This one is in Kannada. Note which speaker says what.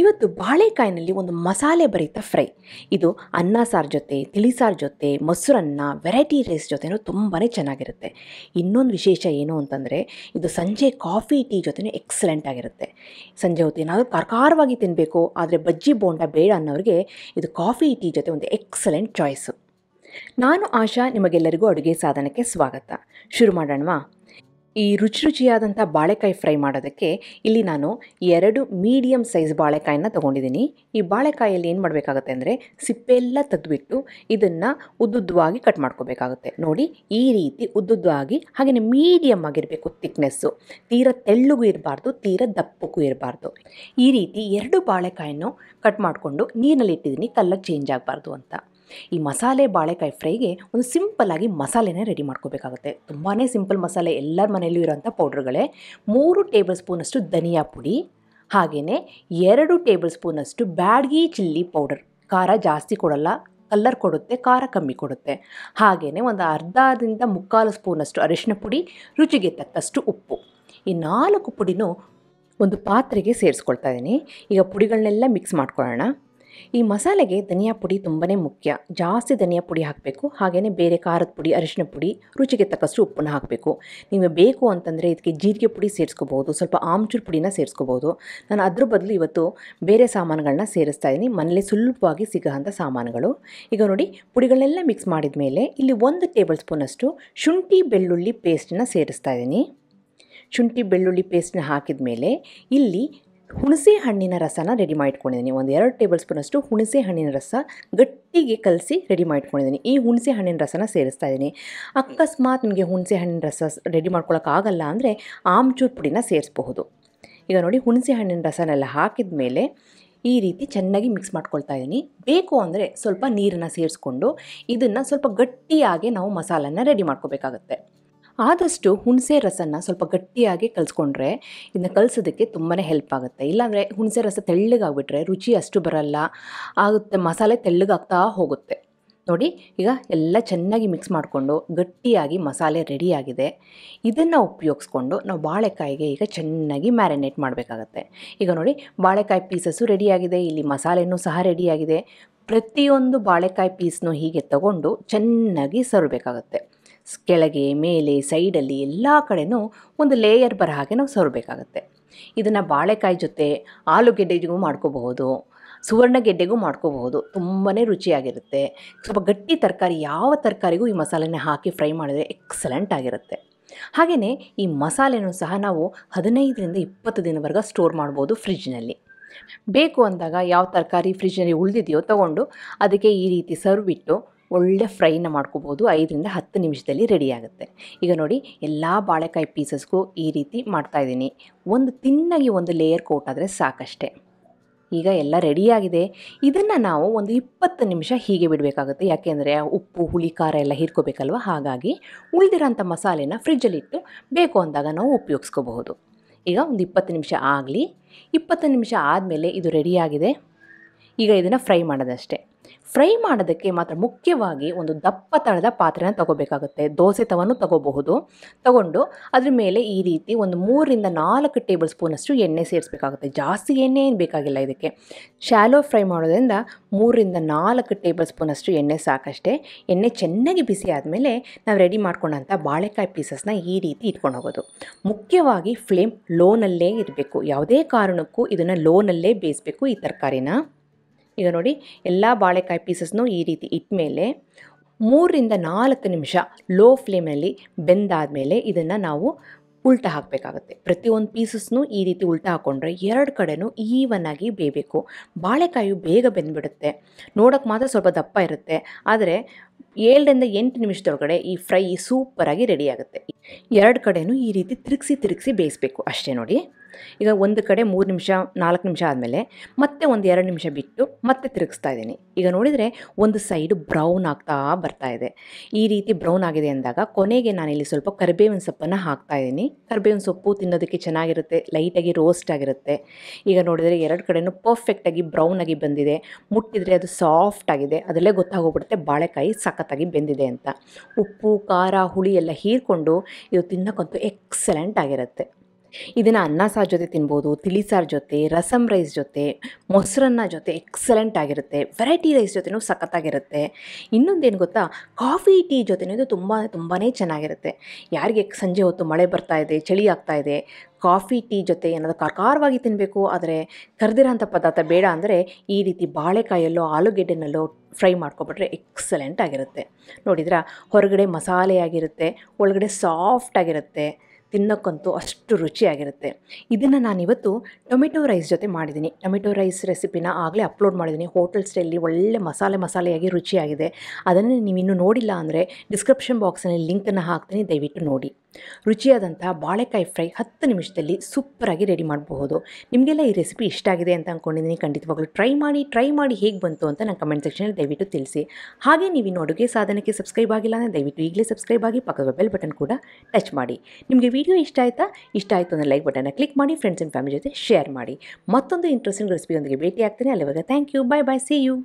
Speaker 1: ಇವತ್ತು ಬಾಳೆಕಾಯಿನಲ್ಲಿ ಒಂದು ಮಸಾಲೆ ಭರಿತ ಫ್ರೈ ಇದು ಅನ್ನ ಸಾರು ಜೊತೆ ತಿಳಿಸಾರು ಜೊತೆ ಮೊಸರನ್ನ ವೆರೈಟಿ ರೈಸ್ ಜೊತೆನೂ ತುಂಬಾ ಚೆನ್ನಾಗಿರುತ್ತೆ ಇನ್ನೊಂದು ವಿಶೇಷ ಏನು ಅಂತಂದರೆ ಇದು ಸಂಜೆ ಕಾಫಿ ಟೀ ಜೊತೆನೂ ಎಕ್ಸಲೆಂಟ್ ಆಗಿರುತ್ತೆ ಸಂಜೆ ಹೊತ್ತು ಏನಾದರೂ ಕಾರ್ಕಾರವಾಗಿ ತಿನ್ನಬೇಕು ಆದರೆ ಬಜ್ಜಿ ಬೋಂಡ ಬೇಡ ಅನ್ನೋರಿಗೆ ಇದು ಕಾಫಿ ಟೀ ಜೊತೆ ಒಂದು ಎಕ್ಸಲೆಂಟ್ ಚಾಯ್ಸು ನಾನು ಆಶಾ ನಿಮಗೆಲ್ಲರಿಗೂ ಅಡುಗೆ ಸಾಧನಕ್ಕೆ ಸ್ವಾಗತ ಶುರು ಮಾಡೋಣವಾ ಈ ರುಚಿ ರುಚಿಯಾದಂಥ ಬಾಳೆಕಾಯಿ ಫ್ರೈ ಮಾಡೋದಕ್ಕೆ ಇಲ್ಲಿ ನಾನು ಎರಡು ಮೀಡಿಯಮ್ ಸೈಜ್ ಬಾಳೆಕಾಯಿನ ತೊಗೊಂಡಿದ್ದೀನಿ ಈ ಬಾಳೆಕಾಯಲ್ಲಿ ಏನು ಮಾಡಬೇಕಾಗುತ್ತೆ ಅಂದರೆ ಸಿಪ್ಪೆಲ್ಲ ತೆಗೆದುಬಿಟ್ಟು ಇದನ್ನು ಉದ್ದುದ್ದವಾಗಿ ಕಟ್ ಮಾಡ್ಕೋಬೇಕಾಗುತ್ತೆ ನೋಡಿ ಈ ರೀತಿ ಉದ್ದುದ್ದವಾಗಿ ಹಾಗೆಯೇ ಮೀಡಿಯಮ್ ಆಗಿರಬೇಕು ತಿಕ್ನೆಸ್ಸು ತೀರ ತೆಳ್ಳಗೂ ಇರಬಾರ್ದು ತೀರ ದಪ್ಪಕ್ಕೂ ಇರಬಾರ್ದು ಈ ರೀತಿ ಎರಡು ಬಾಳೆಕಾಯನ್ನು ಕಟ್ ಮಾಡಿಕೊಂಡು ನೀರಿನಲ್ಲಿ ಇಟ್ಟಿದ್ದೀನಿ ಕಲ್ಲರ್ ಚೇಂಜ್ ಆಗಬಾರ್ದು ಅಂತ ಈ ಮಸಾಲೆ ಬಾಳೆಕಾಯಿ ಫ್ರೈಗೆ ಒಂದು ಸಿಂಪಲ್ಲಾಗಿ ಮಸಾಲೆನೇ ರೆಡಿ ಮಾಡ್ಕೋಬೇಕಾಗುತ್ತೆ ತುಂಬಾ ಸಿಂಪಲ್ ಮಸಾಲೆ ಎಲ್ಲರ ಮನೆಯಲ್ಲೂ ಇರೋಂಥ ಪೌಡ್ರ್ಗಳೇ ಮೂರು ಟೇಬಲ್ ಸ್ಪೂನಷ್ಟು ಧನಿಯಾ ಪುಡಿ ಹಾಗೆಯೇ ಎರಡು ಟೇಬಲ್ ಸ್ಪೂನಷ್ಟು ಬ್ಯಾಡ್ಗಿ ಚಿಲ್ಲಿ ಪೌಡರ್ ಖಾರ ಜಾಸ್ತಿ ಕೊಡಲ್ಲ ಕಲ್ಲರ್ ಕೊಡುತ್ತೆ ಖಾರ ಕಮ್ಮಿ ಕೊಡುತ್ತೆ ಹಾಗೆಯೇ ಒಂದು ಅರ್ಧದಿಂದ ಮುಕ್ಕಾಲು ಸ್ಪೂನಷ್ಟು ಅರಿಶಿನ ಪುಡಿ ರುಚಿಗೆ ತಕ್ಕಷ್ಟು ಉಪ್ಪು ಈ ನಾಲ್ಕು ಪುಡಿನೂ ಒಂದು ಪಾತ್ರೆಗೆ ಸೇರಿಸ್ಕೊಳ್ತಾ ಇದ್ದೀನಿ ಈಗ ಪುಡಿಗಳನ್ನೆಲ್ಲ ಮಿಕ್ಸ್ ಮಾಡ್ಕೊಳ್ಳೋಣ ಈ ಮಸಾಲೆಗೆ ಧನಿಯಾ ಪುಡಿ ತುಂಬನೇ ಮುಖ್ಯ ಜಾಸ್ತಿ ಧನಿಯಾ ಪುಡಿ ಹಾಕಬೇಕು ಹಾಗೆಯೇ ಬೇರೆ ಖಾರದ ಪುಡಿ ಅರಿಶಿನ ಪುಡಿ ರುಚಿಗೆ ತಕ್ಕಷ್ಟು ಉಪ್ಪನ್ನು ಹಾಕಬೇಕು ನಿಮಗೆ ಬೇಕು ಅಂತಂದರೆ ಇದಕ್ಕೆ ಜೀರಿಗೆ ಪುಡಿ ಸೇರಿಸ್ಕೋಬೋದು ಸ್ವಲ್ಪ ಆಮ್ಚೂರು ಪುಡಿನ ಸೇರಿಸ್ಕೋಬೋದು ನಾನು ಅದ್ರ ಬದಲು ಇವತ್ತು ಬೇರೆ ಸಾಮಾನುಗಳನ್ನ ಸೇರಿಸ್ತಾ ಇದ್ದೀನಿ ಮನೇಲಿ ಸುಲಭವಾಗಿ ಸಿಗೋಂಥ ಸಾಮಾನುಗಳು ಈಗ ನೋಡಿ ಪುಡಿಗಳನ್ನೆಲ್ಲ ಮಿಕ್ಸ್ ಮಾಡಿದ ಮೇಲೆ ಇಲ್ಲಿ ಒಂದು ಟೇಬಲ್ ಸ್ಪೂನಷ್ಟು ಶುಂಠಿ ಬೆಳ್ಳುಳ್ಳಿ ಪೇಸ್ಟನ್ನ ಸೇರಿಸ್ತಾ ಇದ್ದೀನಿ ಶುಂಠಿ ಬೆಳ್ಳುಳ್ಳಿ ಪೇಸ್ಟನ್ನ ಹಾಕಿದ ಮೇಲೆ ಇಲ್ಲಿ ಹುಣಸೆ ಹಣ್ಣಿನ ರಸನ ರೆಡಿ ಮಾಡಿಟ್ಕೊಂಡಿದ್ದೀನಿ ಒಂದು ಎರಡು ಟೇಬಲ್ ಸ್ಪೂನಷ್ಟು ಹುಣಸೆ ಹಣ್ಣಿನ ರಸ ಗಟ್ಟಿಗೆ ಕಲಸಿ ರೆಡಿ ಮಾಡಿಟ್ಕೊಂಡಿದ್ದೀನಿ ಈ ಹುಣಸೆ ಹಣ್ಣಿನ ರಸನ ಸೇರಿಸ್ತಾ ಇದ್ದೀನಿ ಅಕಸ್ಮಾತ್ ನಿಮಗೆ ಹುಣಸೆ ಹಣ್ಣಿನ ರಸ ರೆಡಿ ಮಾಡ್ಕೊಳ್ಳೋಕ್ಕಾಗಲ್ಲ ಅಂದರೆ ಆಮ್ಚೂರ್ ಪುಡಿನ ಸೇರಿಸಬಹುದು ಈಗ ನೋಡಿ ಹುಣಸೆ ಹಣ್ಣಿನ ರಸನೆಲ್ಲ ಹಾಕಿದ ಮೇಲೆ ಈ ರೀತಿ ಚೆನ್ನಾಗಿ ಮಿಕ್ಸ್ ಮಾಡ್ಕೊಳ್ತಾ ಇದ್ದೀನಿ ಬೇಕು ಅಂದರೆ ಸ್ವಲ್ಪ ನೀರನ್ನು ಸೇರಿಸ್ಕೊಂಡು ಇದನ್ನು ಸ್ವಲ್ಪ ಗಟ್ಟಿಯಾಗಿ ನಾವು ಮಸಾಲನ್ನ ರೆಡಿ ಮಾಡ್ಕೋಬೇಕಾಗತ್ತೆ ಆದಷ್ಟು ಹುಣಸೆ ರಸನ ಸ್ವಲ್ಪ ಗಟ್ಟಿಯಾಗಿ ಕಲಿಸ್ಕೊಂಡ್ರೆ ಇದನ್ನ ಕಲಿಸೋದಕ್ಕೆ ತುಂಬಾ ಹೆಲ್ಪ್ ಆಗುತ್ತೆ ಇಲ್ಲಾಂದರೆ ಹುಣಸೆ ರಸ ತೆಳ್ಳಗಾಗ್ಬಿಟ್ರೆ ರುಚಿ ಅಷ್ಟು ಬರಲ್ಲ ಆಗುತ್ತೆ ಮಸಾಲೆ ತೆಳ್ಳಗಾಗ್ತಾ ಹೋಗುತ್ತೆ ನೋಡಿ ಈಗ ಎಲ್ಲ ಚೆನ್ನಾಗಿ ಮಿಕ್ಸ್ ಮಾಡಿಕೊಂಡು ಗಟ್ಟಿಯಾಗಿ ಮಸಾಲೆ ರೆಡಿಯಾಗಿದೆ ಇದನ್ನು ಉಪಯೋಗಿಸ್ಕೊಂಡು ನಾವು ಬಾಳೆಕಾಯಿಗೆ ಈಗ ಚೆನ್ನಾಗಿ ಮ್ಯಾರಿನೇಟ್ ಮಾಡಬೇಕಾಗತ್ತೆ ಈಗ ನೋಡಿ ಬಾಳೆಕಾಯಿ ಪೀಸಸ್ಸು ರೆಡಿಯಾಗಿದೆ ಇಲ್ಲಿ ಮಸಾಲೆನೂ ಸಹ ರೆಡಿಯಾಗಿದೆ ಪ್ರತಿಯೊಂದು ಬಾಳೆಕಾಯಿ ಪೀಸ್ನು ಹೀಗೆ ತಗೊಂಡು ಚೆನ್ನಾಗಿ ಸರಬೇಕಾಗುತ್ತೆ ಕೆಳಗೆ ಮೇಲೆ ಸೈಡಲ್ಲಿ ಎಲ್ಲ ಕಡೆನೂ ಒಂದು ಲೇಯರ್ ಬರೋ ಹಾಗೆ ನಾವು ಸವರಬೇಕಾಗತ್ತೆ ಇದನ್ನು ಬಾಳೆಕಾಯಿ ಜೊತೆ ಆಲೂಗೆಡ್ಡೆಗೂ ಮಾಡ್ಕೋಬಹುದು ಸುವರ್ಣಗೆಡ್ಡೆಗೂ ಮಾಡ್ಕೋಬಹುದು ತುಂಬಾ ರುಚಿಯಾಗಿರುತ್ತೆ ಸ್ವಲ್ಪ ಗಟ್ಟಿ ತರಕಾರಿ ಯಾವ ತರಕಾರಿಗೂ ಈ ಮಸಾಲೆನ ಹಾಕಿ ಫ್ರೈ ಮಾಡಿದ್ರೆ ಎಕ್ಸಲೆಂಟ್ ಆಗಿರುತ್ತೆ ಹಾಗೆಯೇ ಈ ಮಸಾಲೆನೂ ಸಹ ನಾವು ಹದಿನೈದರಿಂದ ಇಪ್ಪತ್ತು ದಿನವರೆಗೆ ಸ್ಟೋರ್ ಮಾಡ್ಬೋದು ಫ್ರಿಜ್ನಲ್ಲಿ ಬೇಕು ಅಂದಾಗ ಯಾವ ತರಕಾರಿ ಫ್ರಿಜ್ನಲ್ಲಿ ಉಳಿದಿದೆಯೋ ತಗೊಂಡು ಅದಕ್ಕೆ ಈ ರೀತಿ ಸರ್ವ್ ಇಟ್ಟು ಒಳ್ಳೆ ಫ್ರೈನ ಮಾಡ್ಕೋಬೋದು ಐದರಿಂದ ಹತ್ತು ನಿಮಿಷದಲ್ಲಿ ರೆಡಿ ಆಗುತ್ತೆ ಈಗ ನೋಡಿ ಎಲ್ಲ ಬಾಳೆಕಾಯಿ ಪೀಸಸ್ಗೂ ಈ ರೀತಿ ಮಾಡ್ತಾಯಿದ್ದೀನಿ ಒಂದು ತಿನ್ನಾಗಿ ಒಂದು ಲೇಯರ್ ಕೋಟ್ ಆದರೆ ಸಾಕಷ್ಟೆ ಈಗ ಎಲ್ಲ ರೆಡಿಯಾಗಿದೆ ಇದನ್ನು ನಾವು ಒಂದು ಇಪ್ಪತ್ತು ನಿಮಿಷ ಹೀಗೆ ಬಿಡಬೇಕಾಗುತ್ತೆ ಯಾಕೆಂದರೆ ಉಪ್ಪು ಹುಳಿ ಖಾರ ಎಲ್ಲ ಹೀರ್ಕೋಬೇಕಲ್ವ ಹಾಗಾಗಿ ಉಳಿದಿರೋಂಥ ಮಸಾಲೆನ ಫ್ರಿಜ್ಜಲ್ಲಿಟ್ಟು ಬೇಕು ಅಂದಾಗ ನಾವು ಉಪಯೋಗಿಸ್ಕೋಬಹುದು ಈಗ ಒಂದು ಇಪ್ಪತ್ತು ನಿಮಿಷ ಆಗಲಿ ಇಪ್ಪತ್ತು ನಿಮಿಷ ಆದಮೇಲೆ ಇದು ರೆಡಿಯಾಗಿದೆ ಈಗ ಇದನ್ನು ಫ್ರೈ ಮಾಡೋದಷ್ಟೇ ಫ್ರೈ ಮಾಡೋದಕ್ಕೆ ಮಾತ್ರ ಮುಖ್ಯವಾಗಿ ಒಂದು ದಪ್ಪ ತಳದ ಪಾತ್ರೆನ ತಗೋಬೇಕಾಗುತ್ತೆ ದೋಸೆ ತವನ್ನು ತಗೋಬಹುದು ತಗೊಂಡು ಅದ್ರ ಮೇಲೆ ಈ ರೀತಿ ಒಂದು ಮೂರರಿಂದ ನಾಲ್ಕು ಟೇಬಲ್ ಸ್ಪೂನಷ್ಟು ಎಣ್ಣೆ ಸೇರಿಸಬೇಕಾಗುತ್ತೆ ಜಾಸ್ತಿ ಎಣ್ಣೆ ಏನು ಬೇಕಾಗಿಲ್ಲ ಇದಕ್ಕೆ ಶಾಲೋ ಫ್ರೈ ಮಾಡೋದ್ರಿಂದ ಮೂರರಿಂದ ನಾಲ್ಕು ಟೇಬಲ್ ಸ್ಪೂನಷ್ಟು ಎಣ್ಣೆ ಸಾಕಷ್ಟೇ ಎಣ್ಣೆ ಚೆನ್ನಾಗಿ ಬಿಸಿ ಆದಮೇಲೆ ನಾವು ರೆಡಿ ಮಾಡ್ಕೊಂಡಂಥ ಬಾಳೆಕಾಯಿ ಪೀಸಸ್ನ ಈ ರೀತಿ ಇಟ್ಕೊಂಡು ಹೋಗೋದು ಮುಖ್ಯವಾಗಿ ಫ್ಲೇಮ್ ಲೋನಲ್ಲೇ ಇರಬೇಕು ಯಾವುದೇ ಕಾರಣಕ್ಕೂ ಇದನ್ನು ಲೋನಲ್ಲೇ ಬೇಯಿಸಬೇಕು ಈ ತರಕಾರಿನ ಈಗ ನೋಡಿ ಎಲ್ಲ ಬಾಳೆಕಾಯಿ ಪೀಸಸ್ನು ಈ ರೀತಿ ಇಟ್ಟ ಮೂರರಿಂದ ನಾಲ್ಕು ನಿಮಿಷ ಲೋ ಫ್ಲೇಮಲ್ಲಿ ಬೆಂದಾದ ಮೇಲೆ ಇದನ್ನು ನಾವು ಉಲ್ಟ ಹಾಕಬೇಕಾಗುತ್ತೆ ಪ್ರತಿಯೊಂದು ಪೀಸಸ್ನು ಈ ರೀತಿ ಉಲ್ಟ ಹಾಕ್ಕೊಂಡ್ರೆ ಎರಡು ಕಡೆನೂ ಈವನ್ನಾಗಿ ಬೇಯಬೇಕು ಬಾಳೆಕಾಯಿ ಬೇಗ ಬೆಂದ್ಬಿಡುತ್ತೆ ನೋಡೋಕ್ಕೆ ಮಾತ್ರ ಸ್ವಲ್ಪ ದಪ್ಪ ಇರುತ್ತೆ ಆದರೆ ಏಳರಿಂದ ಎಂಟು ನಿಮಿಷದೊಳಗಡೆ ಈ ಫ್ರೈ ಸೂಪರಾಗಿ ರೆಡಿಯಾಗುತ್ತೆ ಎರಡು ಕಡೆನೂ ಈ ರೀತಿ ತಿರುಗಿಸಿ ತಿರುಗಿಸಿ ಬೇಯಿಸಬೇಕು ಅಷ್ಟೇ ನೋಡಿ ಈಗ ಒಂದು ಕಡೆ ಮೂರು ನಿಮಿಷ ನಾಲ್ಕು ನಿಮಿಷ ಆದಮೇಲೆ ಮತ್ತೆ ಒಂದು ಎರಡು ನಿಮಿಷ ಬಿಟ್ಟು ಮತ್ತೆ ತಿರುಗಿಸ್ತಾ ಇದ್ದೀನಿ ಈಗ ನೋಡಿದರೆ ಒಂದು ಸೈಡು ಬ್ರೌನ್ ಆಗ್ತಾ ಬರ್ತಾ ಇದೆ ಈ ರೀತಿ ಬ್ರೌನ್ ಆಗಿದೆ ಅಂದಾಗ ಕೊನೆಗೆ ನಾನಿಲ್ಲಿ ಸ್ವಲ್ಪ ಕರಿಬೇವಿನ ಸೊಪ್ಪನ್ನು ಹಾಕ್ತಾ ಇದ್ದೀನಿ ಕರಿಬೇವಿನ ಸೊಪ್ಪು ತಿನ್ನೋದಕ್ಕೆ ಚೆನ್ನಾಗಿರುತ್ತೆ ಲೈಟಾಗಿ ರೋಸ್ಟ್ ಆಗಿರುತ್ತೆ ಈಗ ನೋಡಿದರೆ ಎರಡು ಕಡೆಯೂ ಪರ್ಫೆಕ್ಟಾಗಿ ಬ್ರೌನ್ ಆಗಿ ಬಂದಿದೆ ಮುಟ್ಟಿದರೆ ಅದು ಸಾಫ್ಟ್ ಆಗಿದೆ ಅದರಲ್ಲೇ ಗೊತ್ತಾಗೋಗ್ಬಿಡುತ್ತೆ ಬಾಳೆಕಾಯಿ ಸಖತ್ತಾಗಿ ಬೆಂದಿದೆ ಅಂತ ಉಪ್ಪು ಖಾರ ಹುಳಿ ಎಲ್ಲ ಹೀರ್ಕೊಂಡು ಇದು ತಿನ್ನೋಕ್ಕಂತೂ ಎಕ್ಸಲೆಂಟ್ ಆಗಿರುತ್ತೆ ಇದನ್ನು ಅನ್ನ ಸಾರು ಜೊತೆ ತಿನ್ಬೋದು ತಿಳಿ ಸಾರು ಜೊತೆ ರಸಮ್ ರೈಸ್ ಜೊತೆ ಮೊಸರನ್ನ ಜೊತೆ ಎಕ್ಸಲೆಂಟ್ ಆಗಿರುತ್ತೆ ವೆರೈಟಿ ರೈಸ್ ಜೊತೆನೂ ಸಖತ್ತಾಗಿರುತ್ತೆ ಇನ್ನೊಂದೇನು ಗೊತ್ತಾ ಕಾಫಿ ಟೀ ಜೊತೆನೂ ಇದು ತುಂಬ ತುಂಬಾ ಚೆನ್ನಾಗಿರುತ್ತೆ ಯಾರಿಗೆ ಸಂಜೆ ಹೊತ್ತು ಮಳೆ ಬರ್ತಾ ಇದೆ ಚಳಿ ಆಗ್ತಾ ಇದೆ ಕಾಫಿ ಟೀ ಜೊತೆ ಏನಾದರೂ ಖಾರವಾಗಿ ತಿನ್ನಬೇಕು ಆದರೆ ಕರೆದಿರೋಂಥ ಪದಾರ್ಥ ಬೇಡ ಅಂದರೆ ಈ ರೀತಿ ಬಾಳೆಕಾಯಲ್ಲೋ ಆಲೂಗೆಡ್ಡೆನಲ್ಲೋ ಫ್ರೈ ಮಾಡ್ಕೊಬಿಟ್ರೆ ಎಕ್ಸಲೆಂಟ್ ಆಗಿರುತ್ತೆ ನೋಡಿದ್ರೆ ಹೊರಗಡೆ ಮಸಾಲೆಯಾಗಿರುತ್ತೆ ಒಳಗಡೆ ಸಾಫ್ಟ್ ಆಗಿರುತ್ತೆ ತಿನ್ನೋಕ್ಕಂತೂ ಅಷ್ಟು ರುಚಿಯಾಗಿರುತ್ತೆ ಇದನ್ನು ನಾನಿವತ್ತು ಟೊಮೆಟೊ ರೈಸ್ ಜೊತೆ ಮಾಡಿದ್ದೀನಿ ಟೊಮೆಟೊ ರೈಸ್ ರೆಸಿಪಿನ ಆಗಲೇ ಅಪ್ಲೋಡ್ ಮಾಡಿದ್ದೀನಿ ಹೋಟೆಲ್ ಸ್ಟೈಲಿ ಒಳ್ಳೆ ಮಸಾಲೆ ಮಸಾಲೆಯಾಗಿ ರುಚಿಯಾಗಿದೆ ಅದನ್ನು ನೀವು ನೋಡಿಲ್ಲ ಅಂದರೆ ಡಿಸ್ಕ್ರಿಪ್ಷನ್ ಬಾಕ್ಸ್ನಲ್ಲಿ ಲಿಂಕನ್ನು ಹಾಕ್ತೀನಿ ದಯವಿಟ್ಟು ನೋಡಿ ರುಚಿಯಾದಂಥ ಬಾಳೆಕಾಯಿ ಫ್ರೈ ಹತ್ತು ನಿಮಿಷದಲ್ಲಿ ಸೂಪರಾಗಿ ರೆಡಿ ಮಾಡಬಹುದು ನಿಮಗೆಲ್ಲ ಈ ರೆಸಿಪಿ ಇಷ್ಟ ಆಗಿದೆ ಅಂತ ಅಂದ್ಕೊಂಡಿದ್ದೀನಿ ಖಂಡಿತವಾಗ್ಲೂ ಟ್ರೈ ಮಾಡಿ ಟ್ರೈ ಮಾಡಿ ಹೇಗೆ ಬಂತು ಅಂತ ನಾನು ಕಮೆಂಟ್ ಸೆಕ್ಷನಲ್ಲಿ ದಯವಿಟ್ಟು ತಿಳಿಸಿ ಹಾಗೆ ನೀವು ಇನ್ನು ಅಡುಗೆ ಸಾಧನಕ್ಕೆ ಸಬ್ಸ್ಕ್ರೈಬ್ ಆಗಿಲ್ಲ ಅಂದರೆ ದಯವಿಟ್ಟು ಈಗಲೇ ಸಬ್ಸ್ಕ್ರೈಬ್ ಆಗಿ ಪಕ್ಕದ ಬೆಲ್ ಬಟನ್ ಕೂಡ ಟಚ್ ಮಾಡಿ ನಿಮಗೆ ವಿಡಿಯೋ ಇಷ್ಟ ಆಯಿತಾ ಇಷ್ಟ ಆಯಿತು ಅಂದರೆ ಲೈಕ್ ಬಟನ್ನ ಕ್ಲಿಕ್ ಮಾಡಿ ಫ್ರೆಂಡ್ಸ್ ಆ್ಯಂಡ್ ಫ್ಯಾಮಿಲಿ ಜೊತೆ ಶೇರ್ ಮಾಡಿ ಮತ್ತೊಂದು ಇಂಟ್ರೆಸ್ಟಿಂಗ್ ರೆಸಿಪಿಯೊಂದಿಗೆ ಭೇಟಿ ಆಗ್ತೀನಿ ಅಲ್ಲಿವಾಗ thank you bye bye see you